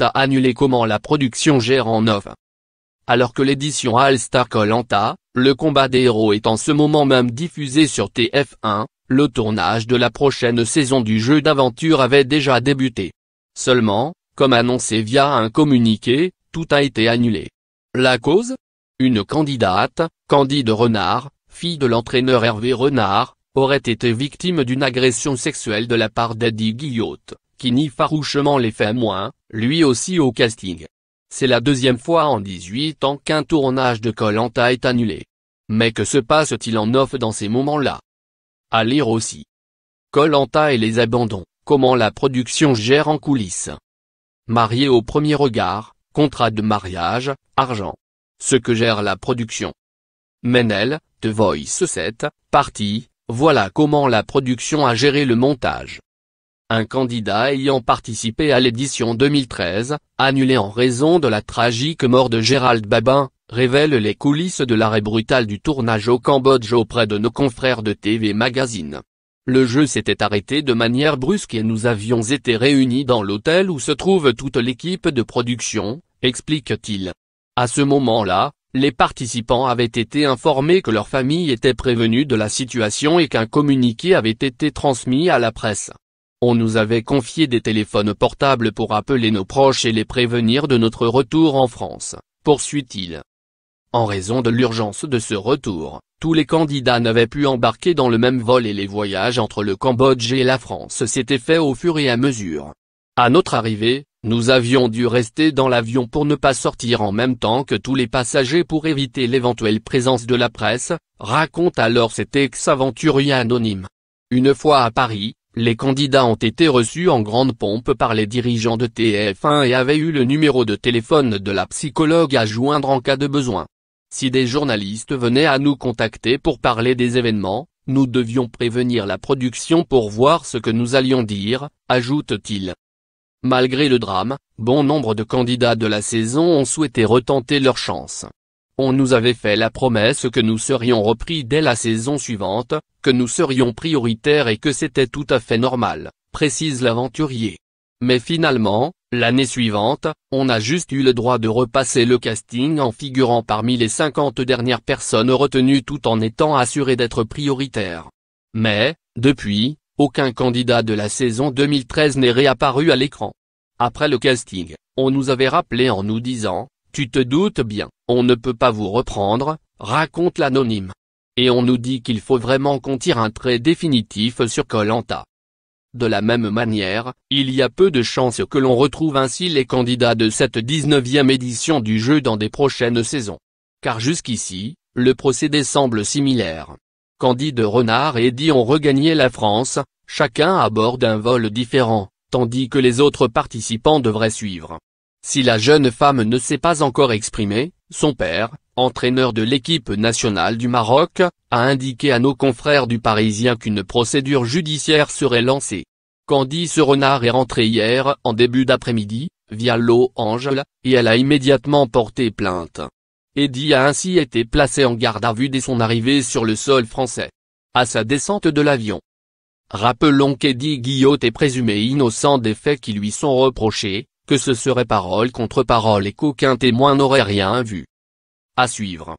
à annuler comment la production gère en off. Alors que l'édition All-Star Colanta, le combat des héros est en ce moment même diffusé sur TF1, le tournage de la prochaine saison du jeu d'aventure avait déjà débuté. Seulement, comme annoncé via un communiqué, tout a été annulé. La cause Une candidate, Candide Renard, fille de l'entraîneur Hervé Renard, aurait été victime d'une agression sexuelle de la part d'Eddie Guillotte qui farouchement les moins, lui aussi au casting. C'est la deuxième fois en 18 ans qu'un tournage de Colanta est annulé. Mais que se passe-t-il en off dans ces moments-là À lire aussi. Colanta et les abandons, comment la production gère en coulisses. Marié au premier regard, contrat de mariage, argent. Ce que gère la production. Menel, The Voice 7, partie, voilà comment la production a géré le montage un candidat ayant participé à l'édition 2013, annulée en raison de la tragique mort de Gérald Babin, révèle les coulisses de l'arrêt brutal du tournage au Cambodge auprès de nos confrères de TV Magazine. Le jeu s'était arrêté de manière brusque et nous avions été réunis dans l'hôtel où se trouve toute l'équipe de production, explique-t-il. À ce moment-là, les participants avaient été informés que leur famille était prévenue de la situation et qu'un communiqué avait été transmis à la presse. On nous avait confié des téléphones portables pour appeler nos proches et les prévenir de notre retour en France, poursuit-il. En raison de l'urgence de ce retour, tous les candidats n'avaient pu embarquer dans le même vol et les voyages entre le Cambodge et la France s'étaient faits au fur et à mesure. À notre arrivée, nous avions dû rester dans l'avion pour ne pas sortir en même temps que tous les passagers pour éviter l'éventuelle présence de la presse, raconte alors cet ex-aventurier anonyme. Une fois à Paris, les candidats ont été reçus en grande pompe par les dirigeants de TF1 et avaient eu le numéro de téléphone de la psychologue à joindre en cas de besoin. Si des journalistes venaient à nous contacter pour parler des événements, nous devions prévenir la production pour voir ce que nous allions dire, ajoute-t-il. Malgré le drame, bon nombre de candidats de la saison ont souhaité retenter leur chance. On nous avait fait la promesse que nous serions repris dès la saison suivante, que nous serions prioritaires et que c'était tout à fait normal, précise l'aventurier. Mais finalement, l'année suivante, on a juste eu le droit de repasser le casting en figurant parmi les 50 dernières personnes retenues tout en étant assuré d'être prioritaire. Mais, depuis, aucun candidat de la saison 2013 n'est réapparu à l'écran. Après le casting, on nous avait rappelé en nous disant, tu te doutes bien, on ne peut pas vous reprendre, raconte l'anonyme et on nous dit qu'il faut vraiment qu'on tire un trait définitif sur Colanta. De la même manière, il y a peu de chances que l'on retrouve ainsi les candidats de cette 19e édition du jeu dans des prochaines saisons. Car jusqu'ici, le procédé semble similaire. Candide Renard et Eddy ont regagné la France, chacun à bord d'un vol différent, tandis que les autres participants devraient suivre. Si la jeune femme ne s'est pas encore exprimée, son père, entraîneur de l'équipe nationale du Maroc, a indiqué à nos confrères du Parisien qu'une procédure judiciaire serait lancée. Candice Renard est rentrée hier en début d'après-midi, via l'eau Angeles, et elle a immédiatement porté plainte. Eddie a ainsi été placé en garde à vue dès son arrivée sur le sol français. À sa descente de l'avion. Rappelons qu'Eddie Guillot est présumé innocent des faits qui lui sont reprochés, que ce serait parole contre parole et qu'aucun témoin n'aurait rien vu. À suivre.